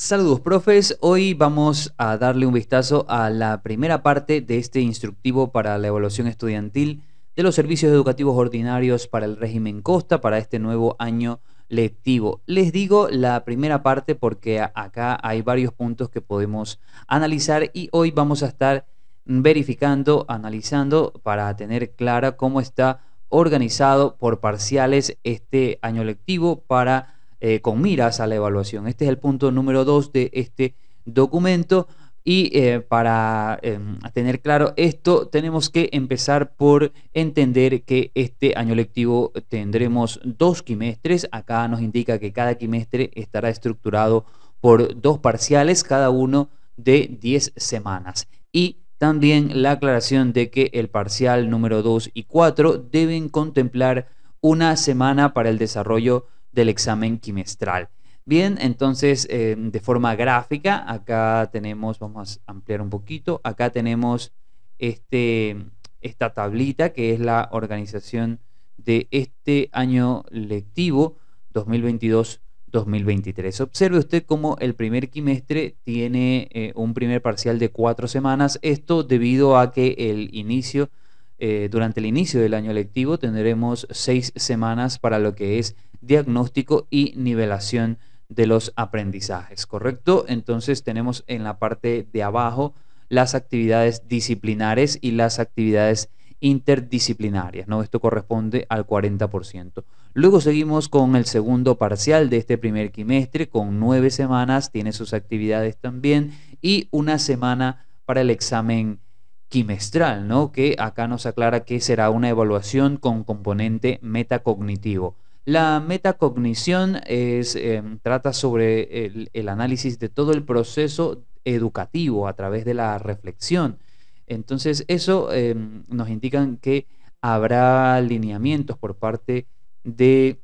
Saludos profes, hoy vamos a darle un vistazo a la primera parte de este instructivo para la evaluación estudiantil de los servicios educativos ordinarios para el régimen Costa para este nuevo año lectivo. Les digo la primera parte porque acá hay varios puntos que podemos analizar y hoy vamos a estar verificando, analizando para tener clara cómo está organizado por parciales este año lectivo para eh, con miras a la evaluación. Este es el punto número dos de este documento. Y eh, para em, tener claro esto, tenemos que empezar por entender que este año lectivo tendremos dos quimestres. Acá nos indica que cada quimestre estará estructurado por dos parciales, cada uno de 10 semanas. Y también la aclaración de que el parcial número 2 y 4 deben contemplar una semana para el desarrollo del examen quimestral. Bien, entonces eh, de forma gráfica, acá tenemos, vamos a ampliar un poquito, acá tenemos este, esta tablita que es la organización de este año lectivo 2022-2023. Observe usted cómo el primer quimestre tiene eh, un primer parcial de cuatro semanas, esto debido a que el inicio, eh, durante el inicio del año lectivo tendremos seis semanas para lo que es diagnóstico y nivelación de los aprendizajes, ¿correcto? Entonces tenemos en la parte de abajo las actividades disciplinares y las actividades interdisciplinarias, ¿no? Esto corresponde al 40%. Luego seguimos con el segundo parcial de este primer trimestre, con nueve semanas, tiene sus actividades también, y una semana para el examen quimestral, ¿no? Que acá nos aclara que será una evaluación con componente metacognitivo. La metacognición em, trata sobre el, análisis de todo el proceso educativo a través de la reflexión. Entonces, eso em, nos indica que habrá lineamientos por parte del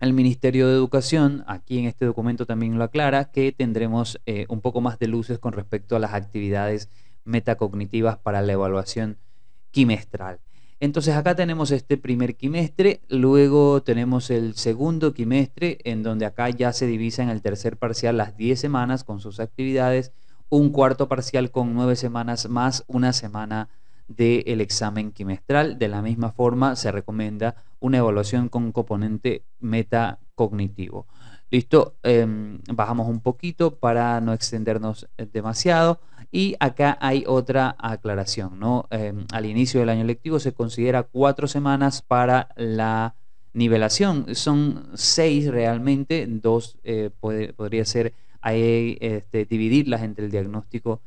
Ministerio de Educación, aquí en este documento también lo aclara, que tendremos eh, un poco más de luces con respecto a las actividades metacognitivas para la evaluación quimestral. Entonces acá tenemos este primer quimestre, luego tenemos el segundo quimestre, en donde acá ya se divisa en el tercer parcial las 10 semanas con sus actividades, un cuarto parcial con 9 semanas más una semana del examen quimestral. De la misma forma, se recomienda una evaluación con componente metacognitivo. Listo, em, bajamos un poquito para no extendernos eh, demasiado. Y acá hay otra aclaración, ¿no? Em, al inicio del año lectivo se considera cuatro semanas para la nivelación. Son seis realmente, dos eh, podría ser este, dividirlas entre el diagnóstico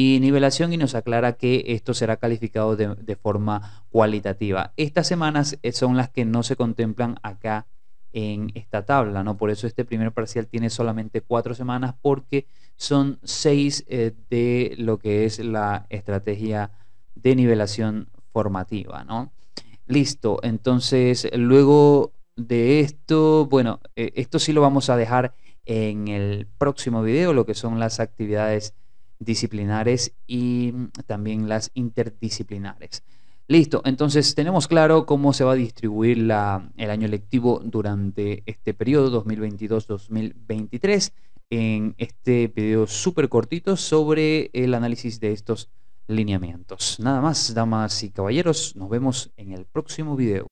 y nivelación y nos aclara que esto será calificado de, forma cualitativa. Estas semanas eh, son las que no se contemplan acá en esta tabla, ¿no? Por eso este primer parcial tiene solamente cuatro semanas porque son seis eh, de lo que es la estrategia de nivelación formativa, ¿no? Listo, entonces luego de esto, bueno, eh, esto sí lo vamos a dejar en el próximo video, lo que son las actividades disciplinares y mm, también las interdisciplinares. Listo, entonces tenemos claro cómo se va a distribuir la, el año lectivo durante este periodo 2022-2023 en este video súper cortito sobre el análisis de estos lineamientos. Nada más, damas y caballeros, nos vemos en el próximo video.